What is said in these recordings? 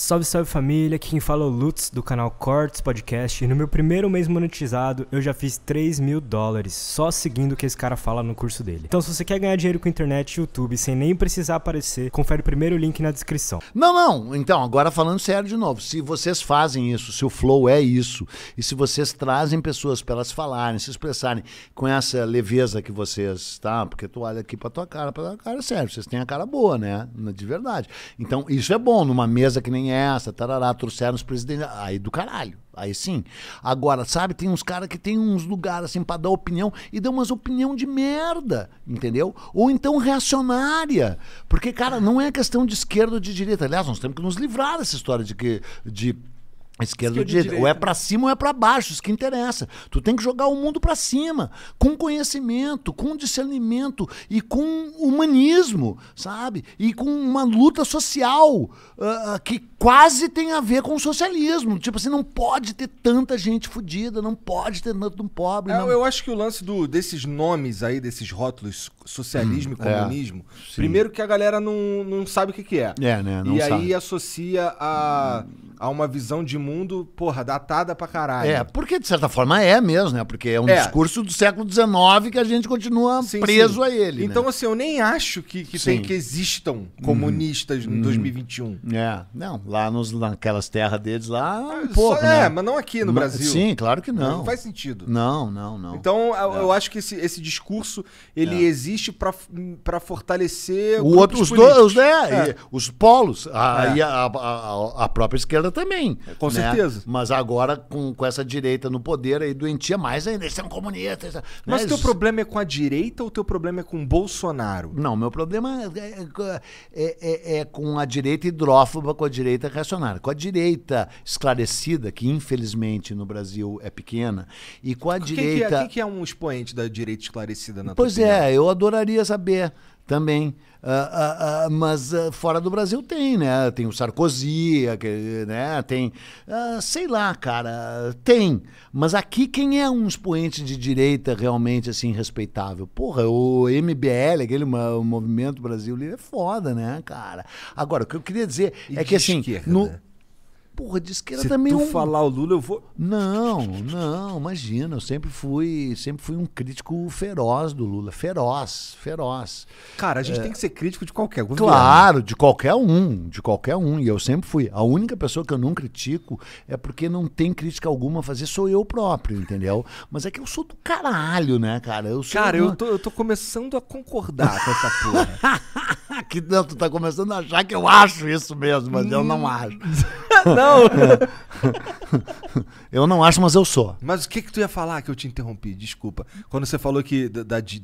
Salve, salve família, aqui quem fala é o Lutz do canal Cortes Podcast e no meu primeiro mês monetizado eu já fiz 3 mil dólares só seguindo o que esse cara fala no curso dele. Então se você quer ganhar dinheiro com internet e YouTube sem nem precisar aparecer, confere o primeiro link na descrição. Não, não, então agora falando sério de novo, se vocês fazem isso, se o flow é isso e se vocês trazem pessoas para elas falarem, se expressarem com essa leveza que vocês, tá? Porque tu olha aqui para tua cara, para tua cara, sério, vocês têm a cara boa, né? De verdade. Então isso é bom numa mesa que nem essa, tarará, trouxeram os presidentes. Aí do caralho. Aí sim. Agora, sabe, tem uns caras que tem uns lugares assim pra dar opinião e dão umas opinião de merda, entendeu? Ou então reacionária. Porque, cara, não é questão de esquerda ou de direita. Aliás, nós temos que nos livrar dessa história de que. De Esquerda ou direita. Ou é para cima ou é para baixo, isso que interessa. Tu tem que jogar o mundo para cima, com conhecimento, com discernimento e com humanismo, sabe? E com uma luta social uh, que quase tem a ver com o socialismo. Tipo assim, não pode ter tanta gente fodida, não pode ter tanto um pobre. É, eu acho que o lance do, desses nomes aí, desses rótulos, socialismo hum, e é. comunismo, é, primeiro que a galera não, não sabe o que, que é. É, né? Não e sabe. aí associa a, a uma visão de mundo, porra, datada pra caralho. É, porque de certa forma é mesmo, né? Porque é um é. discurso do século XIX que a gente continua sim, preso sim. a ele. Então, né? assim, eu nem acho que, que, tem, que existam comunistas hum, em 2021. Uhum. É, não, Lá nos, naquelas terras deles, lá um é, Só, pouco. É, né? mas não aqui no mas, Brasil. Sim, claro que não. Não faz sentido. Não, não, não. Então, é. eu acho que esse, esse discurso ele é. existe para fortalecer o outro, os dois, né? É. os polos. Ah, é. A, a, a, a, própria esquerda também. Com né? certeza. Mas agora, com, com essa direita no poder aí, doentia mais ainda. Eles são comunistas. Né? Mas né? teu problema é com a direita ou teu problema é com Bolsonaro? Não, meu problema é, é com a direita hidrófoba, com a direita direita reacionária, com a direita esclarecida, que infelizmente no Brasil é pequena, e com a quem direita. Que é, quem que é um expoente da direita esclarecida na Pois é, opinião? eu adoraria saber também. Uh, uh, uh, mas fora do Brasil tem, né? Tem o Sarkozy, né? Tem, sei lá, cara, tem. Mas aqui quem é um expoente de direita realmente assim respeitável? Porra, o MBL, aquele o Movimento Brasil Livre, é foda, né, cara? Agora, o que eu queria dizer e é que assim, no né? Porra, de esquerda Se também tu um... falar o Lula, eu vou. Não, não, imagina. Eu sempre fui, sempre fui um crítico feroz do Lula. Feroz, feroz. Cara, a gente é... tem que ser crítico de qualquer governo. Claro, de qualquer um, de qualquer um. E eu sempre fui. A única pessoa que eu não critico é porque não tem crítica alguma a fazer, sou eu próprio, entendeu? Mas é que eu sou do caralho, né, cara? Eu sou cara, uma... eu, tô, eu tô começando a concordar com essa porra. Ah, que não, tu tá começando a achar que eu acho isso mesmo, mas hum. eu não hum. acho. não. eu não acho, mas eu sou. Mas o que que tu ia falar que eu te interrompi? Desculpa. Quando você falou que da, da que,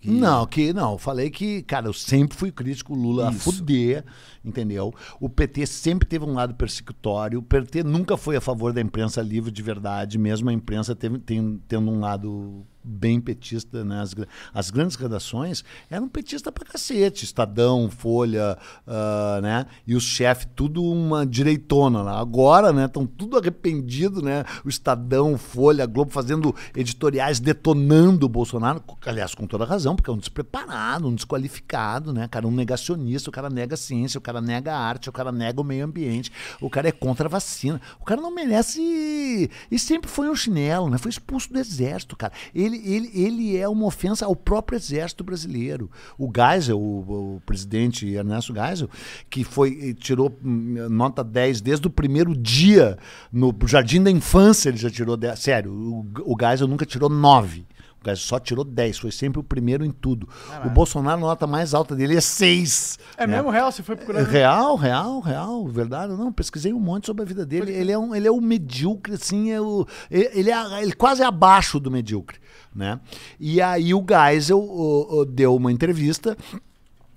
que... Não, que não. Falei que, cara, eu sempre fui crítico Lula Isso. a fuder, entendeu? O PT sempre teve um lado persecutório. O PT nunca foi a favor da imprensa livre de verdade, mesmo a imprensa teve, tem, tendo um lado bem petista, né? As, as grandes redações eram petista pra cacete, Estadão, Folha, uh, né? E o chefe, tudo uma direitona lá. Agora, né? Estão tudo arrependido, né? O Estadão, Folha, Globo fazendo editoriais detonando o Bolsonaro, aliás, com toda razão, porque é um despreparado, um desqualificado, né? Cara, é um negacionista, o cara nega a ciência, o cara nega a arte, o cara nega o meio ambiente, o cara é contra a vacina, o cara não merece. E sempre foi um chinelo, né? Foi expulso do exército, cara. Ele ele, ele, ele é uma ofensa ao próprio exército brasileiro. O Geisel, o, o presidente Ernesto Geisel, que foi eh, tirou hum, nota 10 desde o primeiro dia no Jardim da Infância, ele já tirou 10. Sério, o, o Geisel nunca tirou 9. O só tirou 10, foi sempre o primeiro em tudo. Ah, o é. Bolsonaro, a nota mais alta dele é 6. É né? mesmo real? Você foi procurar? É, real, real, real. Verdade, não. Pesquisei um monte sobre a vida dele. É. Ele é, um, ele é um medíocre, assim. É o, ele, é, ele quase é abaixo do medíocre. Né? E aí o Geisel o, o, deu uma entrevista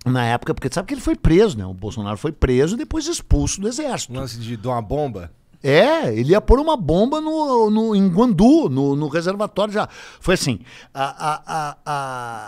na época, porque sabe que ele foi preso, né? O Bolsonaro foi preso e depois expulso do exército. O lance de, de uma bomba? É, ele ia pôr uma bomba no, no, em Guandu, no, no reservatório já. Foi assim. A, a,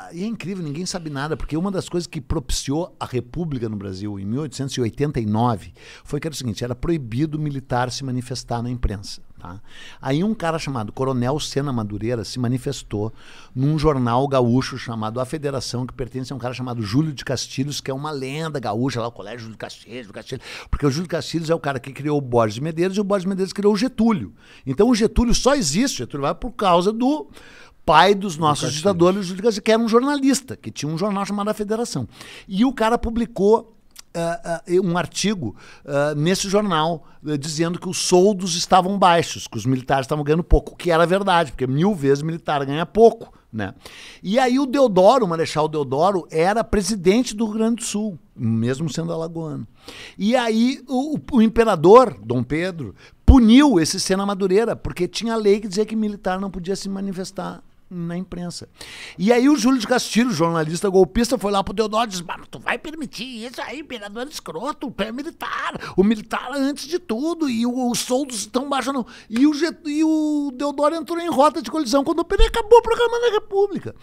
a, e é incrível, ninguém sabe nada, porque uma das coisas que propiciou a República no Brasil em 1889 foi que era o seguinte: era proibido militar se manifestar na imprensa. Tá? Aí um cara chamado Coronel Sena Madureira se manifestou num jornal gaúcho chamado A Federação, que pertence a um cara chamado Júlio de Castilhos, que é uma lenda gaúcha lá, o Colégio Júlio de Castilhos, Castilhos, porque o Júlio de Castilhos é o cara que criou o Borges Medeiros e o Borges Medeiros criou o Getúlio. Então o Getúlio só existe, o Getúlio vai por causa do pai dos nossos ditadores, Júlio de Castilhos, que era um jornalista, que tinha um jornal chamado A Federação. E o cara publicou uh, um artigo uh, nesse jornal uh, dizendo que os soldos estavam baixos, que os militares estavam ganhando pouco, que era verdade, porque mil vezes militar ganha pouco. Né? E aí o Deodoro, o Marechal Deodoro, era presidente do Rio Grande do Sul, mesmo sendo alagoano. E aí o, o imperador, Dom Pedro, puniu esse Sena Madureira, porque tinha lei que dizia que militar não podia se manifestar na imprensa. E aí o Júlio de Castilho, jornalista golpista, foi lá pro Deodoro e disse, tu vai permitir isso aí, imperador escroto, o é militar, o militar antes de tudo, e os soldos estão baixando E o, e o Deodoro entrou em rota de colisão quando o PT acabou proclamando a República.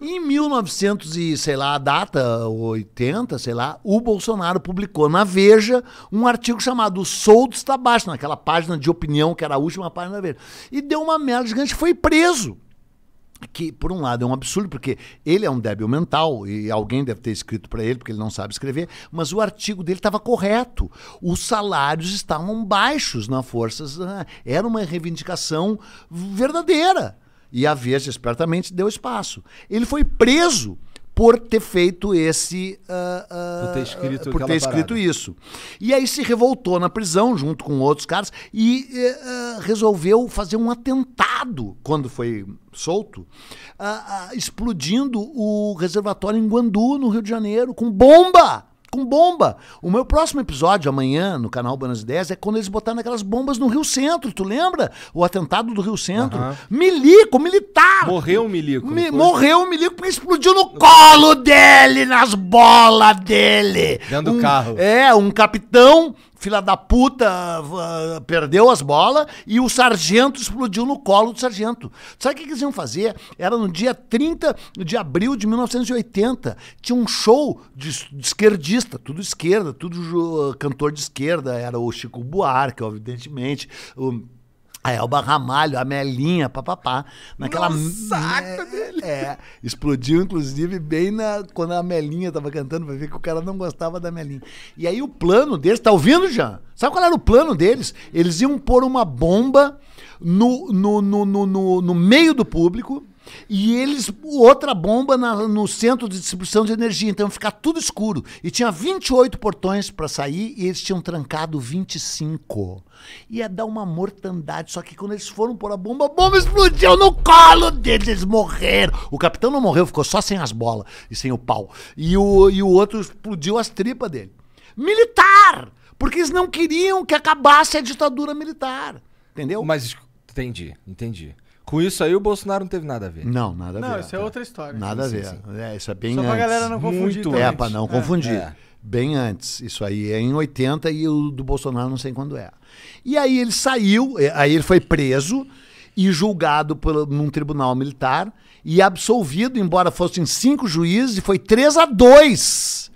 em 1900 e, sei lá, a data, 80, sei lá, o Bolsonaro publicou na Veja um artigo chamado Soldo está baixo, naquela página de opinião que era a última página da Veja. E deu uma merda gigante, foi preso que por um lado é um absurdo porque ele é um débil mental e alguém deve ter escrito para ele porque ele não sabe escrever, mas o artigo dele estava correto. Os salários estavam baixos na forças, era uma reivindicação verdadeira. E a Veja espertamente deu espaço. Ele foi preso por ter feito esse. Uh, uh, por ter escrito, ah, por ter escrito isso. E aí se revoltou na prisão, junto com outros caras, e uh, resolveu fazer um atentado quando foi solto, explodindo o reservatório em Guandu, no Rio de Janeiro, com bomba! com bomba. O meu próximo episódio, amanhã, no canal Buenas Ideias, é quando eles botaram aquelas bombas no Rio Centro. Tu lembra? O atentado do Rio Centro. Uhum. Milico, militar. Morreu o milico. Mi morreu o milico porque explodiu no colo dele, nas bolas dele. Dentro um, do carro. É, um capitão fila da puta, uh, perdeu as bolas e o sargento explodiu no colo do sargento. Sabe o que eles iam fazer? Era no dia 30 de abril de 1980. Tinha um show de, de esquerdista, tudo esquerda, tudo uh, cantor de esquerda. Era o Chico Buarque, evidentemente, o a Elba Ramalho, a Melinha, papapá. Naquela. Nossa, é, explodiu inclusive bem na quando a Melinha tava cantando, vai ver que o cara não gostava da Melinha. E aí o plano deles, tá ouvindo, Jean? Sabe qual era o plano deles? Eles iam pôr uma bomba no, no, no, no, no, no meio do público e eles, outra bomba na, no centro de distribuição de energia, então ficar tudo escuro. E tinha 28 portões para sair e eles tinham trancado 25. Ia dar uma mortandade, só que quando eles foram pôr a bomba, a bomba explodiu no colo deles, eles morreram. O capitão não morreu, ficou só sem as bolas e sem o pau. E o, e o outro explodiu as tripas dele. Militar! Porque eles não queriam que acabasse a ditadura militar. Entendeu? Mas entendi, entendi. Com isso aí o Bolsonaro não teve nada a ver. Não, nada a não, ver. Não, isso é outra história. Nada sim, a ver. Sim, sim. É, isso é bem Só antes. pra galera não confundir. Muito é, pra não é. confundir. É. Bem antes. Isso aí é em 80 e o do Bolsonaro não sei quando é. E aí ele saiu, é, aí ele foi preso e julgado por, num tribunal militar e absolvido, embora fossem cinco juízes, e foi 3 a 2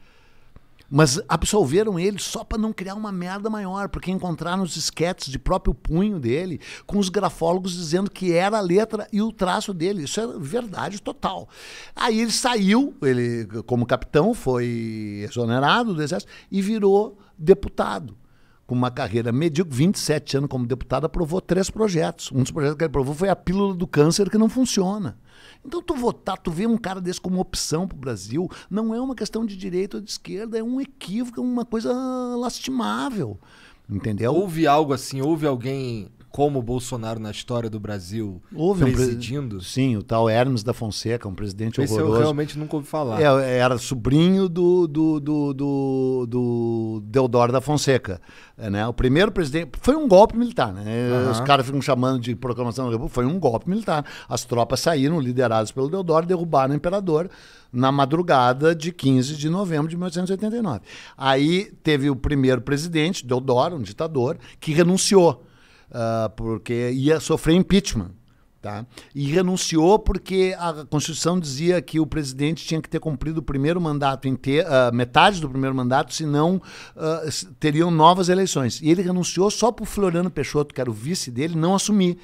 mas absolveram ele só para não criar uma merda maior, porque encontraram os esquetes de próprio punho dele, com os grafólogos dizendo que era a letra e o traço dele. Isso é verdade total. Aí ele saiu, ele, como capitão, foi exonerado do exército e virou deputado com uma carreira medíocre, 27 anos como deputado, aprovou três projetos. Um dos projetos que ele aprovou foi a pílula do câncer que não funciona. Então tu votar, tu vê um cara desse como opção para o Brasil, não é uma questão de direita ou de esquerda, é um equívoco, é uma coisa lastimável. Entendeu? Houve algo assim, houve alguém como o Bolsonaro na história do Brasil Houve presidindo? Um pre... Sim, o tal Hermes da Fonseca, um presidente Esse horroroso. eu realmente nunca ouvi falar. É, é, era sobrinho do, do, do, do, do Deodoro da Fonseca. É, né? O primeiro presidente... Foi um golpe militar, né? Uhum. Os caras ficam chamando de proclamação da República. Foi um golpe militar. As tropas saíram, lideradas pelo Deodoro, derrubaram o imperador na madrugada de 15 de novembro de 1889. Aí teve o primeiro presidente, Deodoro, um ditador, que renunciou uh, porque ia sofrer impeachment. Tá? E renunciou porque a Constituição dizia que o presidente tinha que ter cumprido o primeiro mandato, inteiro, uh, ah, metade do primeiro mandato, senão uh, teriam novas eleições. E ele renunciou só para o Floriano Peixoto, que era o vice dele, não assumir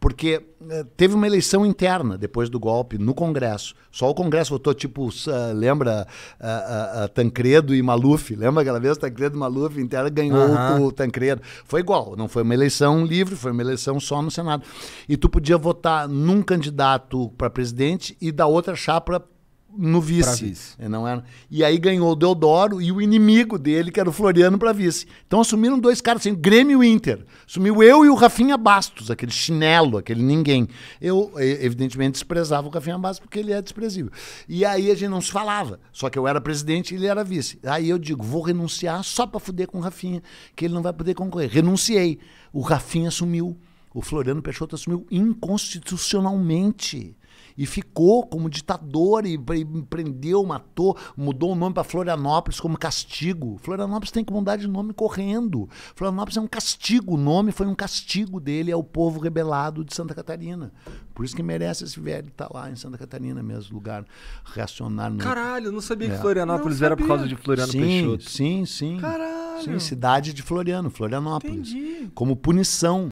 porque eh, teve uma eleição interna depois do golpe no Congresso. Só o Congresso votou, tipo, ah, lembra a, ah, a, ah, a Tancredo e Maluf? Lembra aquela vez Tancredo e Maluf interna ganhou uhum. o Tancredo? Foi igual, não foi uma eleição livre, foi uma eleição só no Senado. E tu podia votar num candidato para presidente e da outra chapa no vice. vice. É, não era... É? E aí ganhou o Deodoro e o inimigo dele, que era o Floriano, para vice. Então assumiram dois caras, assim, Grêmio e Inter. Assumiu eu e o Rafinha Bastos, aquele chinelo, aquele ninguém. Eu, evidentemente, desprezava o Rafinha Bastos porque ele é desprezível. E aí a gente não se falava, só que eu era presidente e ele era vice. Aí eu digo, vou renunciar só para fuder com o Rafinha, que ele não vai poder concorrer. Renunciei. O Rafinha assumiu. O Floriano Peixoto assumiu inconstitucionalmente. E ficou como ditador e, prendeu, matou, mudou o nome para Florianópolis como castigo. Florianópolis tem que mudar de nome correndo. Florianópolis é um castigo. O nome foi um castigo dele ao povo rebelado de Santa Catarina. Por isso que merece esse velho estar tá lá em Santa Catarina mesmo, lugar reacionário. No... Né? Caralho, não sabia é. que Florianópolis era por causa de Floriano sim, Peixoto. Sim, sim. Caralho. Sim, cidade de Floriano, Florianópolis. Entendi. Como punição.